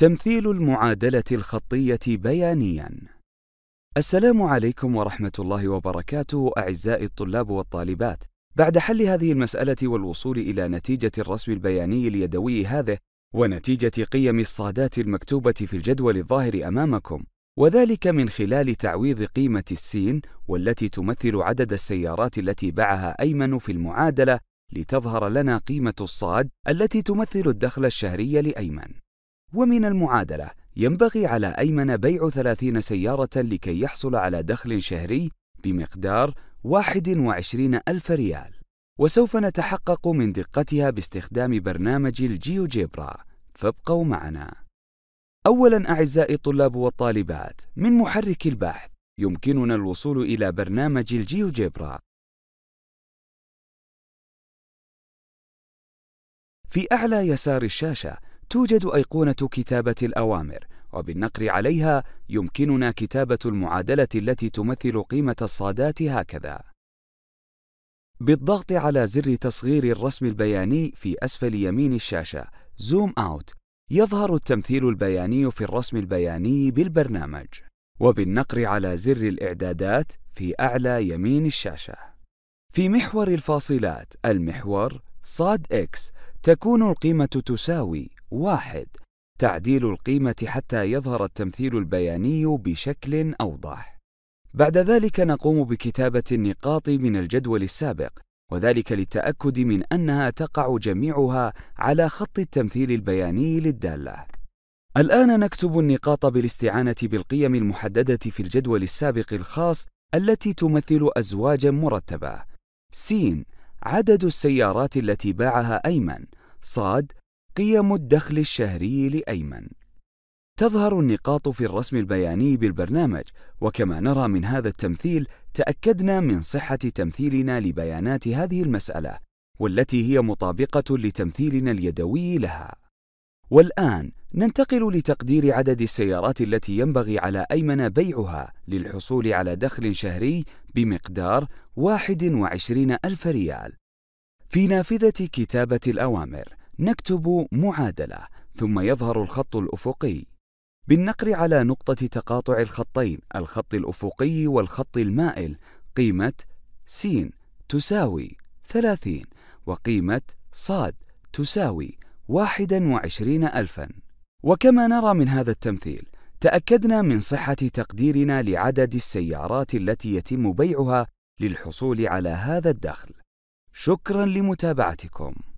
تمثيل المعادلة الخطية بيانياً السلام عليكم ورحمة الله وبركاته أعزائي الطلاب والطالبات بعد حل هذه المسألة والوصول إلى نتيجة الرسم البياني اليدوي هذا ونتيجة قيم الصادات المكتوبة في الجدول الظاهر أمامكم وذلك من خلال تعويض قيمة السين والتي تمثل عدد السيارات التي باعها أيمن في المعادلة لتظهر لنا قيمة الصاد التي تمثل الدخل الشهري لأيمن ومن المعادلة ينبغي على أيمن بيع 30 سيارة لكي يحصل على دخل شهري بمقدار وعشرين ألف ريال وسوف نتحقق من دقتها باستخدام برنامج الجيو جيبرا فابقوا معنا أولاً أعزائي الطلاب والطالبات من محرك البحث يمكننا الوصول إلى برنامج الجيو جيبرا في أعلى يسار الشاشة توجد أيقونة كتابة الأوامر وبالنقر عليها يمكننا كتابة المعادلة التي تمثل قيمة الصادات هكذا بالضغط على زر تصغير الرسم البياني في أسفل يمين الشاشة زوم أوت يظهر التمثيل البياني في الرسم البياني بالبرنامج وبالنقر على زر الإعدادات في أعلى يمين الشاشة في محور الفاصلات المحور صاد إكس تكون القيمة تساوي واحد تعديل القيمة حتى يظهر التمثيل البياني بشكل أوضح. بعد ذلك نقوم بكتابة النقاط من الجدول السابق، وذلك للتأكد من أنها تقع جميعها على خط التمثيل البياني للدالة. الآن نكتب النقاط بالاستعانة بالقيم المحددة في الجدول السابق الخاص التي تمثل أزواجا مرتبة. س عدد السيارات التي باعها أيمن، صاد قيم الدخل الشهري لأيمن تظهر النقاط في الرسم البياني بالبرنامج وكما نرى من هذا التمثيل تأكدنا من صحة تمثيلنا لبيانات هذه المسألة والتي هي مطابقة لتمثيلنا اليدوي لها والآن ننتقل لتقدير عدد السيارات التي ينبغي على أيمن بيعها للحصول على دخل شهري بمقدار 21 ألف ريال في نافذة كتابة الأوامر نكتب معادلة ثم يظهر الخط الأفقي بالنقر على نقطة تقاطع الخطين الخط الأفقي والخط المائل قيمة س تساوي 30 وقيمة ص تساوي 21 ألفاً وكما نرى من هذا التمثيل تأكدنا من صحة تقديرنا لعدد السيارات التي يتم بيعها للحصول على هذا الدخل شكرا لمتابعتكم